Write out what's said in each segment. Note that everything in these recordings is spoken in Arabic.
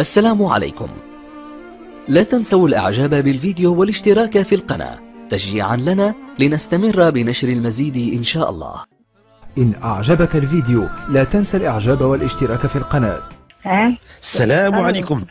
السلام عليكم لا تنسوا الاعجاب بالفيديو والاشتراك في القناة تشجيعا لنا لنستمر بنشر المزيد ان شاء الله إن أعجبك الفيديو لا تنسى الإعجاب والاشتراك في القناة أه؟ السلام أه. عليكم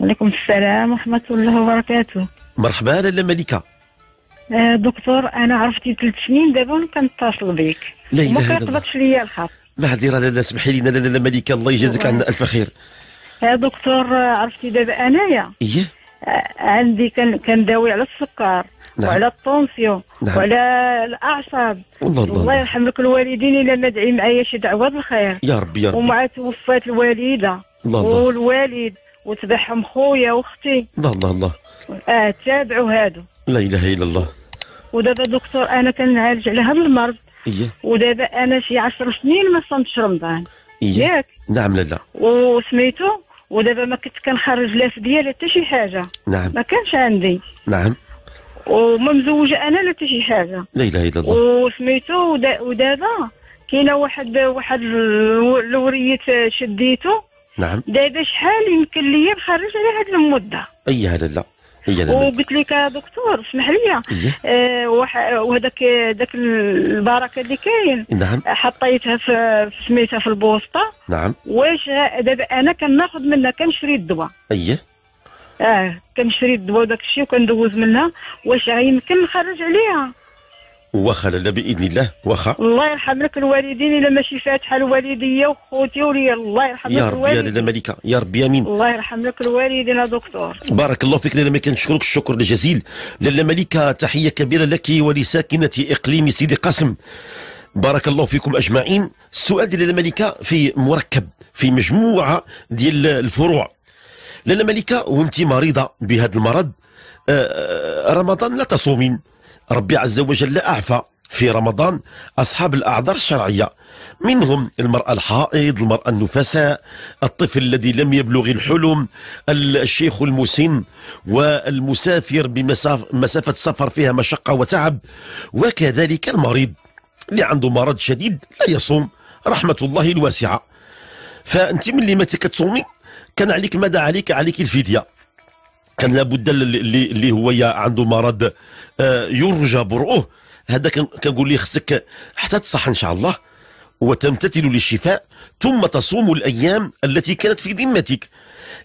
وعليكم السلام ورحمة الله وبركاته مرحبا لالا ملكة أه، دكتور أنا عرفتي ثلاث سنين دابا كنتصل بك لا إله إلا الله ما كيقبضش ليا الخط ما عاد سمحي لينا لالا ملكة الله يجازيك عنا ألف خير يا دكتور عرفتي دابا انايا ايه عندي كنداوي على السكر نعم. وعلى الطونسيون نعم. وعلى الاعصاب الله, الله, الله يرحم لك الوالدين الا ما دعي معايا شي دعوه بالخير يا ربي يا ربي ومع توفات الوالده الله والوالد وتبعهم خويا واختي الله الله الله اه تابعوا هادو لا اله الا الله ودابا دكتور انا كنعالج على هذا المرض إيه؟ ودابا انا شي 10 سنين ما صمتش رمضان إيه؟ ياك نعم لا لا وسميتو ودابا ما كنت كنخرج لا في ديالي حتى شي حاجه نعم ما كانش عندي نعم وما مزوجه انا لا حتى شي حاجه لا اله الا الله وسميتو ودابا كاينه واحد واحد الوريت شديته نعم دابا شحال يمكن لي نخرج على هذه المده اي لا إيه وقلت لك دكتور اسمح لي إيه. آه وهذاك ذاك البركه اللي كاين نعم حطيتها في سميتها في البوسطه نعم واش دابا انا كناخذ منها كنشري الدواء اييه اه كنشري الدواء وداك الشيء وكندوز منها واش غيمكن نخرج عليها واخا لاله باذن الله واخا الله يرحم لك الوالدين الا ماشي فاتحه الوالديه وخوتي وليا الله يرحم لك الوالدين يا ربي يا لاله ملكه يا ربي امين الله يرحم لك الوالدين يا دكتور بارك الله فيك لاله ملكه نشكرك الشكر الجزيل لاله ملكه تحيه كبيره لك ولساكنه اقليم سيدي قاسم بارك الله فيكم اجمعين السؤال ديال الملكه في مركب في مجموعه ديال الفروع لاله ملكه وانت مريضه بهذا المرض آه، رمضان لا تصومين ربي عز وجل أعفى في رمضان أصحاب الأعذار الشرعية منهم المرأة الحائض المرأة النفساء الطفل الذي لم يبلغ الحلم الشيخ المسن والمسافر بمسافة سفر فيها مشقة وتعب وكذلك المريض اللي عنده مرض شديد لا يصوم رحمة الله الواسعة فأنت من اللي ما تكتصومي كان عليك ماذا عليك عليك الفدية كان لابد اللي, اللي هو عنده مرض آه، يرجى برؤه هذا كنقول ليه خصك حتى تصح ان شاء الله وتمتثل للشفاء ثم تصوم الايام التي كانت في ذمتك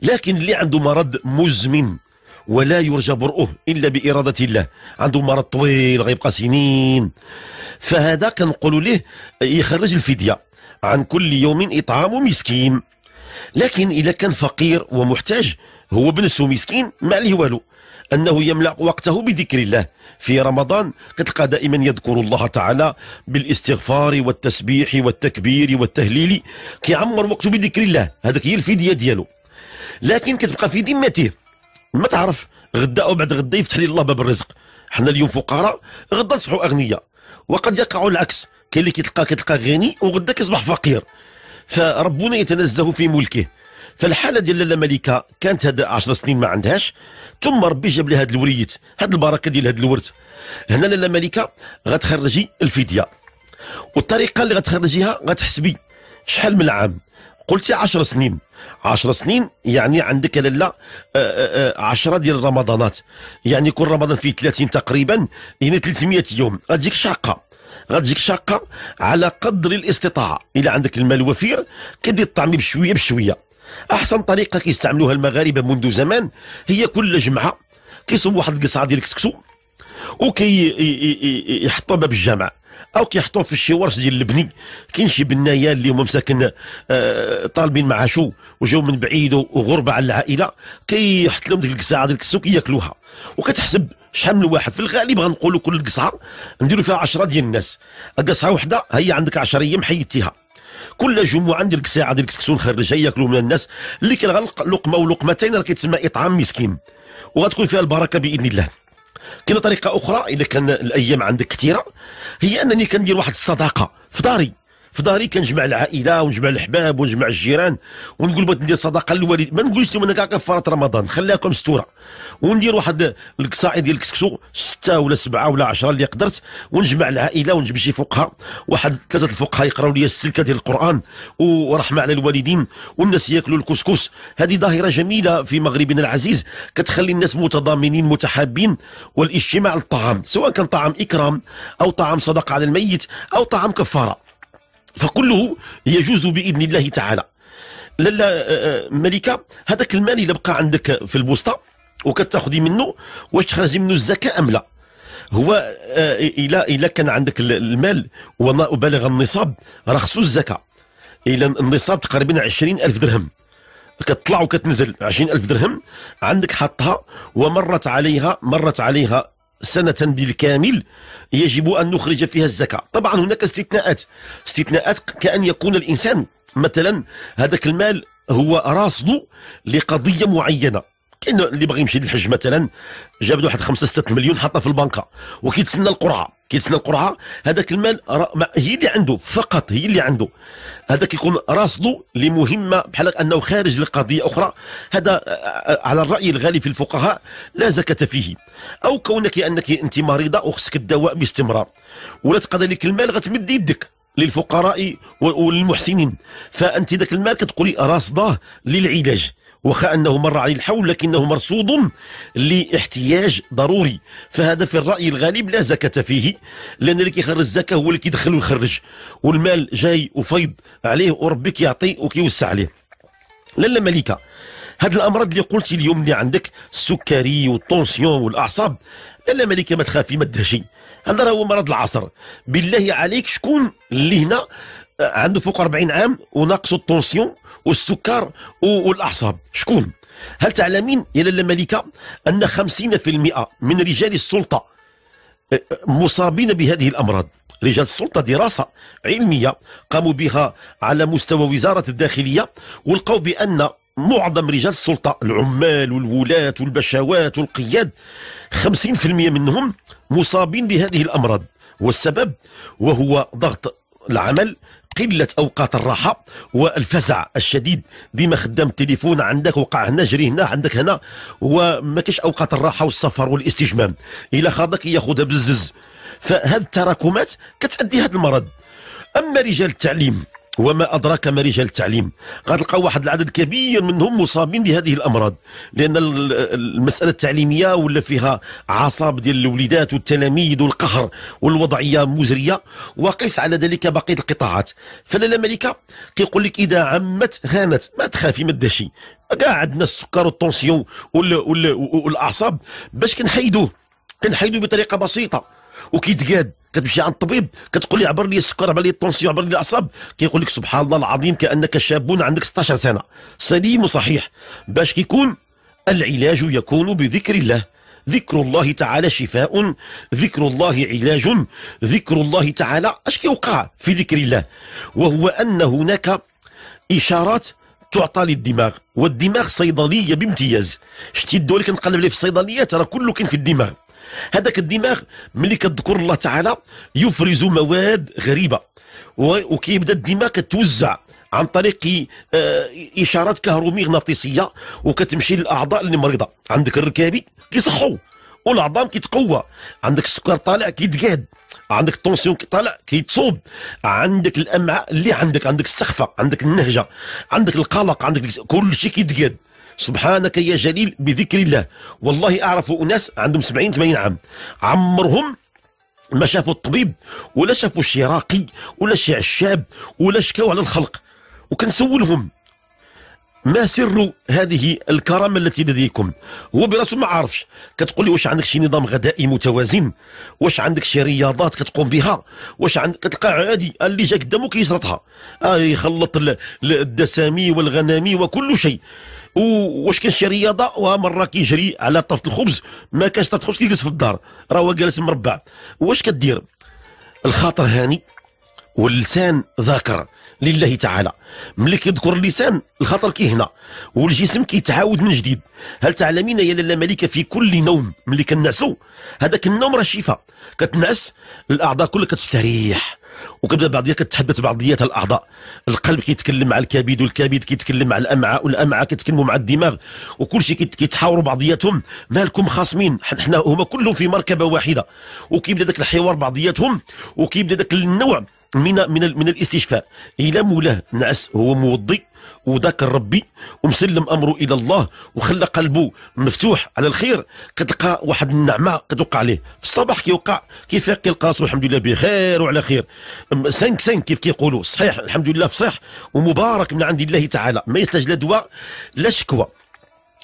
لكن اللي عنده مرض مزمن ولا يرجى برؤه الا باراده الله عنده مرض طويل غيبقى سنين فهذا كنقول له يخرج الفديه عن كل يوم اطعام مسكين لكن اذا كان فقير ومحتاج هو بنفسه مسكين ما عليه والو أنه يملأ وقته بذكر الله في رمضان كتلقى دائما يذكر الله تعالى بالاستغفار والتسبيح والتكبير والتهليل كيعمر وقته بذكر الله هذاك هي الفدية ديالو لكن كتبقى في ذمته ما تعرف غدا أو بعد غدا يفتح لي الله باب الرزق حنا اليوم فقراء غدا نصبحوا أغنياء وقد يقع العكس كاين اللي كتلقى كتلقى غني وغدا كيصبح فقير فربنا يتنزه في ملكه فالحاله ديال لاله ملكه كانت هاد 10 سنين ما عندهاش ثم ربي جاب لها هاد الوريت هاد البركه ديال هاد الورث هنا لاله ملكه غتخرجي الفديه والطريقه اللي غتخرجيها غتحسبي شحال من عام قلتي 10 سنين 10 سنين يعني عندك لاله آه، 10 آه، آه، ديال رمضانات يعني كل رمضان فيه 30 تقريبا يعني 300 يوم غتجيك شاقه غتجيك شاقه على قدر الاستطاعه الا عندك المال وفير كدير الطعمي بشويه بشويه احسن طريقه كيستعملوها المغاربه منذ زمان هي كل جمعه كيصوب واحد القصعه ديال الكسكسو وكي باب الجامع او كيحطوه في شي ورش ديال البني كاين شي بنايه اللي هما مساكن آه، طالبين معاشو وجاو من بعيد وغربه على العائله كيحط لهم ديك القصعه ديال الكسكسو كياكلوها وكتحسب شحال من واحد في الغالب غنقولوا كل قصعه نديروا فيها 10 ديال الناس قصعه وحده هي عندك 10 ايام حيدتيها كل جمعه عندي ساعه ديال الكسكسو نخرجها ياكلوا من الناس اللي كان لقمه ولقمتين راه كيتسمى اطعام مسكين وغتكون فيها البركه باذن الله كاينه طريقه اخرى اذا كان الايام عندك كثيره هي انني كندير واحد الصداقه في داري في ظهري كنجمع العائله ونجمع الحباب ونجمع الجيران ونقول بغيت ندير صدقه للوالد ما نقولش لهم انا كاع كفاره رمضان خليها ستوره وندير واحد القصائد ديال الكسكسو سته ولا سبعه ولا عشره اللي قدرت ونجمع العائله ونجيب شي فقهاء واحد ثلاثه الفقهاء يقراوا لي السلكه ديال القران ورحمه على الوالدين والناس ياكلوا الكسكس هذه ظاهره جميله في مغربنا العزيز كتخلي الناس متضامنين متحابين والاجتماع للطعام سواء كان طعام اكرام او طعام صدقه على الميت او طعام كفاره فكله يجوز باذن الله تعالى لالا آه، آه، ملكه هذاك المال اللي بقى عندك في البوسطه وكتاخذي منه واش تخرجي منه الزكاه ام لا هو الى آه، الى كان عندك المال وبلغ النصاب راه خصو الزكاه الى النصاب تقريبا 20000 درهم كتطلع وكتنزل 20000 درهم عندك حطها ومرت عليها مرت عليها سنة بالكامل يجب أن نخرج فيها الزكاة طبعا هناك استثناءات استثناءات كأن يكون الإنسان مثلا هذاك المال هو راصد لقضية معينة كاين اللي باغي يمشي للحج مثلا جاب واحد خمسة ستة مليون حطها في البنكه وكيتسنى القرعه كيتسنى القرعه هذاك المال هي اللي عنده فقط هي اللي عنده هذا كيكون راصده لمهمه بحال انه خارج لقضيه اخرى هذا آه، آه، على الراي الغالي في الفقهاء لا زكاه فيه او كونك انك انت مريضه وخصك الدواء باستمرار ولا تقضي لك المال غتمد يدك للفقراء وللمحسنين فانت ذاك المال كتقولي راصداه للعلاج وخا أنه مر عليه الحول لكنه مرصود لاحتياج ضروري فهذا في الرأي الغالب لا زكاة فيه لأن اللي كيخرج الزكاة هو اللي كيدخل ويخرج والمال جاي وفيض عليه وربي كيعطي وكيوسع عليه لالا مليكه هاد الامراض اللي قلتي اليوم اللي عندك السكري والطونسيون والاعصاب لالا مليكه ما تخافي ما تدهشي هذا راه هو مرض العصر بالله عليك شكون اللي هنا عنده فوق 40 عام وناقصه التونسيون والسكر والاعصاب شكون هل تعلمين يا لاله ملكه ان 50% من رجال السلطه آه، آه، مصابين بهذه الامراض رجال السلطة دراسة علمية قاموا بها على مستوى وزارة الداخلية ولقوا بأن معظم رجال السلطة العمال والولاة والبشاوات والقياد 50% منهم مصابين بهذه الأمراض والسبب وهو ضغط العمل قلة أوقات الراحة والفزع الشديد ديما خدام التليفون عندك وقع هنا جري هنا عندك هنا وما كاش أوقات الراحة والسفر والاستجمام إلا خاضك ياخذها بالزز فهذه التراكمات كتأدي هذا المرض أما رجال التعليم وما أدراك ما رجال التعليم غتلقى واحد العدد كبير منهم مصابين بهذه الأمراض لأن المسألة التعليمية ولا فيها عصاب ديال الوليدات والتلاميذ والقهر والوضعية مزرية وقيس على ذلك بقية القطاعات فلالا ملكة كيقول لك إذا عمت هانت ما تخافي ما تدهشي كاع عندنا السكر والطونسيون والاعصاب باش كنحيدوه كنحيدوه بطريقه بسيطه وكيتقاد كتمشي عند الطبيب كتقول لي عبر لي السكر عبر لي الطونسيون عبر لي الاعصاب كيقول لك سبحان الله العظيم كانك شاب عندك 16 سنه سليم وصحيح باش كيكون العلاج يكون بذكر الله ذكر الله تعالى شفاء ذكر الله علاج ذكر الله تعالى اش كيوقع في ذكر الله وهو ان هناك اشارات تعطى للدماغ والدماغ صيدليه بامتياز شتي الدول كنقلب عليه في الصيدليات راه كله كاين في الدماغ هذاك الدماغ ملي كتذكر الله تعالى يفرز مواد غريبه وكيبدا الدماغ كتوزع عن طريق آه، اشارات كهرومغناطيسيه وكتمشي للاعضاء اللي مريضه عندك الركابي كيصحوا والعظام كيتقوى عندك السكر طالع كيتقاد عندك الطونسيون طالع كيتصوب عندك الامعاء اللي عندك عندك السخفه عندك النهجه عندك القلق عندك كل شيء كيتقاد سبحانك يا جليل بذكر الله والله أعرف أناس عندهم 70 80 عام عمرهم ما شافوا الطبيب ولا شافوا شي راقي ولا شي عشاب ولا شكاو على الخلق وكنسولهم ما سر هذه الكرامه التي لديكم هو براسه ما عارفش كتقول لي واش عندك شي نظام غذائي متوازن واش عندك شي رياضات كتقوم بها واش عندك كتلقى عادي اللي جا قدامه كيشرطها آه يخلط الدسامي والغنامي وكل شيء واش شي رياضه ومره كيجري على طرف الخبز ما كانش طرف الخبز كيجلس في الدار راه هو جالس مربع واش كدير الخاطر هاني واللسان ذاكر لله تعالى ملي كيذكر اللسان الخطر كيهنا والجسم كيتعاود من جديد هل تعلمين يا لاله ملكه في كل نوم ملي كنعسو هذاك النوم راه شفاء كتنعس الاعضاء كلها كتستريح وكبدا بعضيها كتحدث بعضياتها الاعضاء القلب كيتكلم مع الكبد والكبد كيتكلم مع الامعاء والامعاء كيتكلموا مع الدماغ وكل شيء كيتحاوروا بعضياتهم مالكم خاصمين حنا هما كلهم في مركبه واحده وكيبدا ذاك الحوار بعضياتهم وكيبدا ذاك النوع من من من الاستشفاء الى مولاه نعس هو موضي وذاك ربي ومسلم امره الى الله وخلى قلبه مفتوح على الخير كتلقى واحد النعمه كتوقع عليه في الصباح كيوقع كيفيق كيلقى راسو الحمد لله بخير وعلى خير سانك سانك كيف كيقولوا صحيح الحمد لله فصيح ومبارك من عند الله تعالى ما يحتاج لا دواء لا شكوى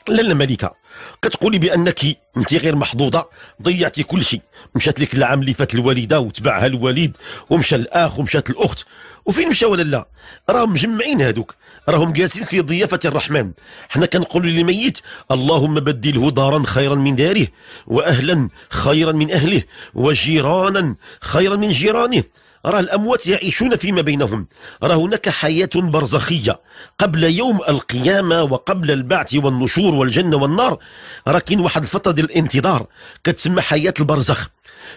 لا مليكه كتقولي بانك انت غير محظوظه ضيعتي كل شيء مشات لك العام اللي فات الوالده وتبعها الوالد ومشى الاخ ومشات الاخت وفين مشاو لا راهم مجمعين هادوك راهم جالسين في ضيافه الرحمن حنا كنقولوا للميت اللهم بدله دارا خيرا من داره واهلا خيرا من اهله وجيرانا خيرا من جيرانه راه الأموات يعيشون فيما بينهم راه هناك حياة برزخية قبل يوم القيامة وقبل البعث والنشور والجنة والنار راه كاين واحد الفترة ديال الانتظار كتسمى حياة البرزخ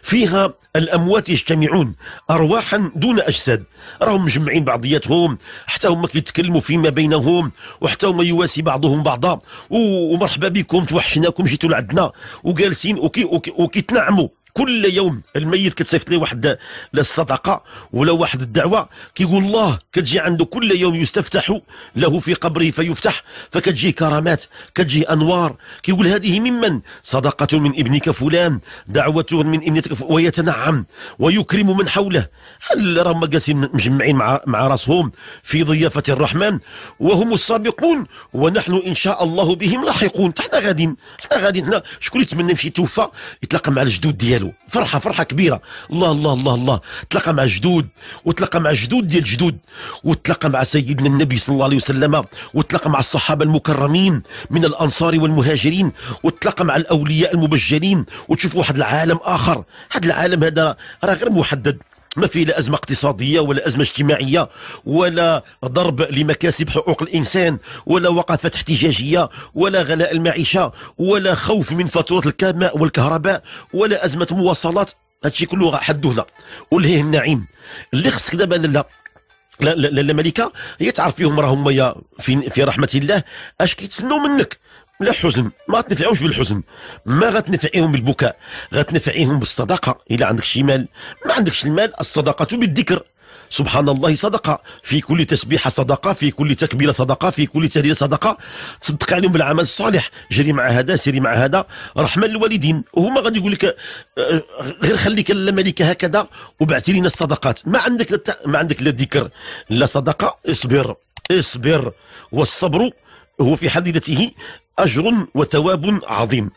فيها الاموات يجتمعون ارواحا دون اجساد راهم مجمعين بعضياتهم حتى هما كيتكلموا فيما بينهم وحتى هما يواسي بعضهم بعضا ومرحبا بكم توحشناكم جيتوا لعندنا وجالسين وكيتنعموا وكي وكي كل يوم الميت كتصيفط ليه واحد الصدقه ولا واحد الدعوه كيقول الله كتجي عنده كل يوم يستفتح له في قبره فيفتح فكتجي كرامات كتجي انوار كيقول هذه ممن صدقه من ابنك فلان دعوه من ابنتك ويتنعم ويكرم من حوله هل راهم جالسين مجمعين مع مع راسهم في ضيافه الرحمن وهم السابقون ونحن ان شاء الله بهم لاحقون حنا غاديين حنا غاديين حنا شكون يتمنى يمشي توفى يتلاقى مع الجدود ديالو ديالو فرحه فرحه كبيره الله الله الله الله تلاقى مع جدود وتلاقى مع جدود ديال جدود وتلاقى مع سيدنا النبي صلى الله عليه وسلم وتلاقى مع الصحابه المكرمين من الانصار والمهاجرين وتلاقى مع الاولياء المبجلين وتشوف واحد العالم اخر هذا العالم هذا راه غير محدد ما فيه لا أزمة اقتصادية ولا أزمة اجتماعية ولا ضرب لمكاسب حقوق الإنسان ولا وقفة احتجاجية ولا غلاء المعيشة ولا خوف من فاتورة الماء والكهرباء ولا أزمة مواصلات هادشي كله حدو هنا ولهيه النعيم اللي خصك دابا لا لا لا الملكه هي تعرف فيهم راهم في في رحمه الله اش كيتسنوا منك لا حزن ما تنفعهمش بالحزن ما غتنفعيهم بالبكاء غتنفعيهم بالصدقه الا عندك شي مال ما عندكش المال الصدقه بالذكر سبحان الله صدقة في كل تسبيحة صدقة في كل تكبيرة صدقة في كل تهليل صدقة تصدق عليهم بالعمل الصالح جري مع هذا سيري مع هذا رحمة للوالدين وهما غادي يقول لك آه، غير خليك ملك هكذا وبعثي لنا الصدقات ما عندك لت... ما عندك لا ذكر لا صدقة اصبر اصبر والصبر هو في حد ذاته اجر وثواب عظيم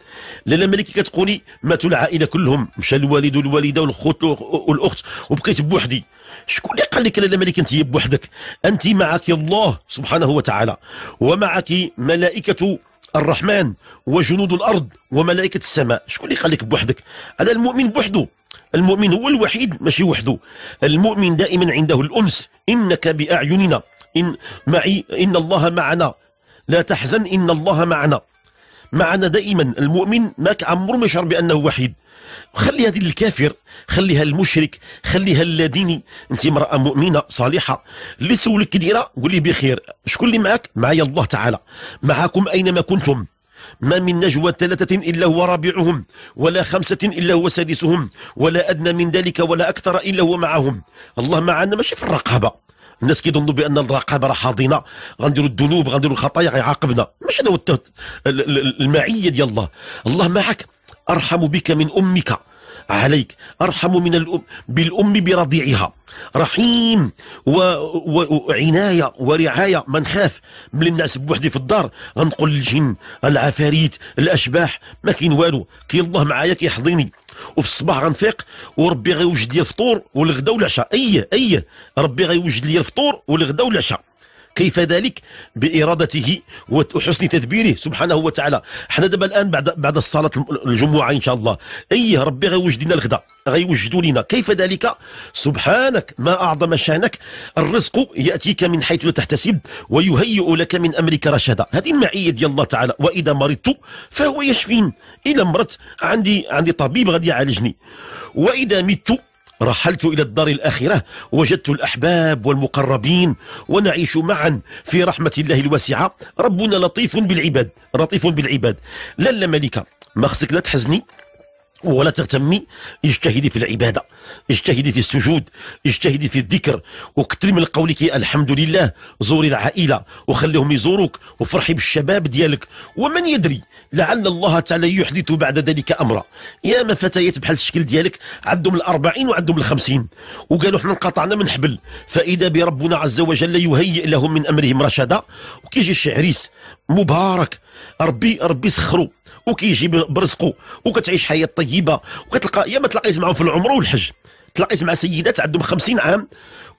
لالا ملكي كتقولي ماتوا العائله كلهم مشى الوالد والوالده والخوت والاخت وبقيت بوحدي شكون اللي قال لك لاله ملكي انت بوحدك انت معك الله سبحانه وتعالى ومعك ملائكه الرحمن وجنود الارض وملائكه السماء شكون اللي خليك بوحدك هذا المؤمن بوحده المؤمن هو الوحيد ماشي وحده المؤمن دائما عنده الانس انك باعيننا ان معي ان الله معنا لا تحزن إن الله معنا معنا دائما المؤمن ما عمره ما يشعر بأنه وحيد خلي هذه الكافر خليها المشرك خليها اللاديني انت امراه مؤمنه صالحه اللي سولك ديره قولي بخير شكون اللي معك معايا الله تعالى معكم اينما كنتم ما من نجوى ثلاثة إلا هو رابعهم ولا خمسة إلا هو سادسهم ولا أدنى من ذلك ولا أكثر إلا هو معهم الله معنا ماشي في الرقابة الناس كيظنوا بان الرقابه راه حاضنه غنديروا الذنوب غنديروا الخطايا غيعاقبنا ماشي هذا هو المعيه ديال الله الله معك ارحم بك من امك عليك أرحم من الأم بالأم برضيعها رحيم وعناية ورعاية ما نخاف من الناس بوحدي في الدار غنقول للجن العفاريت الأشباح ما كاين والو كي الله معايا كيحضيني وفي الصباح غنفيق وربي غيوجد لي الفطور والغدا والعشاء أي أي ربي غيوجد لي الفطور والغدا والعشاء كيف ذلك بإرادته وحسن تدبيره سبحانه وتعالى حنا دابا الآن بعد بعد صلاة الجمعة إن شاء الله اي ربي غيوجد لنا الغداء غيوجدوا لنا كيف ذلك سبحانك ما أعظم شأنك الرزق يأتيك من حيث لا تحتسب ويهيئ لك من أمرك رشدا هذه المعية ديال الله تعالى وإذا مرضت فهو يشفين الى مرضت عندي عندي طبيب غادي يعالجني وإذا مت رحلت إلى الدار الآخرة وجدت الأحباب والمقربين ونعيش معا في رحمة الله الواسعة ربنا لطيف بالعباد لطيف بالعباد لا لا ملكة ما خصك لا تحزني ولا تغتمي اجتهدي في العبادة اجتهدي في السجود اجتهدي في الذكر وكتري من قولك الحمد لله زوري العائلة وخليهم يزوروك وفرحي بالشباب ديالك ومن يدري لعل الله تعالى يحدث بعد ذلك أمرا يا ما فتيات بحال الشكل ديالك عندهم الأربعين وعندهم الخمسين وقالوا احنا انقطعنا من حبل فإذا بربنا عز وجل يهيئ لهم من أمرهم رشدا وكيجي الشعريس مبارك ربي ربي سخرو وكيجي برزقو وكتعيش حياة طيبة طيبه وكتلقى يا ما تلاقيت معهم في العمر والحج تلاقيت مع سيدات عندهم 50 عام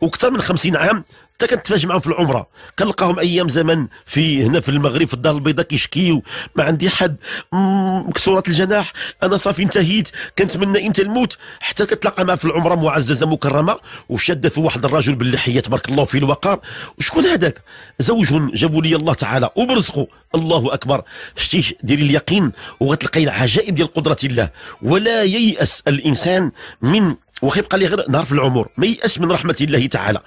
واكثر من 50 عام حتى كنتفاجئ معاهم في العمره كنلقاهم ايام زمن في هنا في المغرب في الدار البيضاء كيشكيو ما عندي حد مكسوره الجناح انا صافي انتهيت كنتمنى امتى الموت حتى كتلقى معاه في العمره معززه مكرمه وشاده في واحد الرجل باللحيه تبارك الله في الوقار وشكون هذاك زوج جابوا لي الله تعالى وبرزقه الله اكبر شتي ديري اليقين وغتلقاي العجائب ديال قدره الله ولا ييأس الانسان من يبقى لي غير نهار في العمر ما يأس من رحمة الله تعالى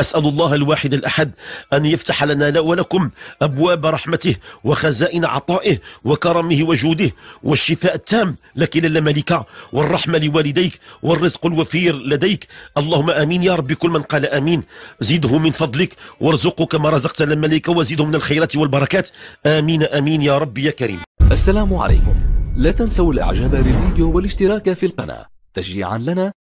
أسأل الله الواحد الأحد أن يفتح لنا ولكم أبواب رحمته وخزائن عطائه وكرمه وجوده والشفاء التام لك إلى الملكة والرحمة لوالديك والرزق الوفير لديك اللهم آمين يا رب كل من قال آمين زده من فضلك وارزقه كما رزقت الملائكة وزده من الخيرات والبركات آمين آمين يا رب يا كريم السلام عليكم لا تنسوا الإعجاب بالفيديو والاشتراك في القناة تشجيعا لنا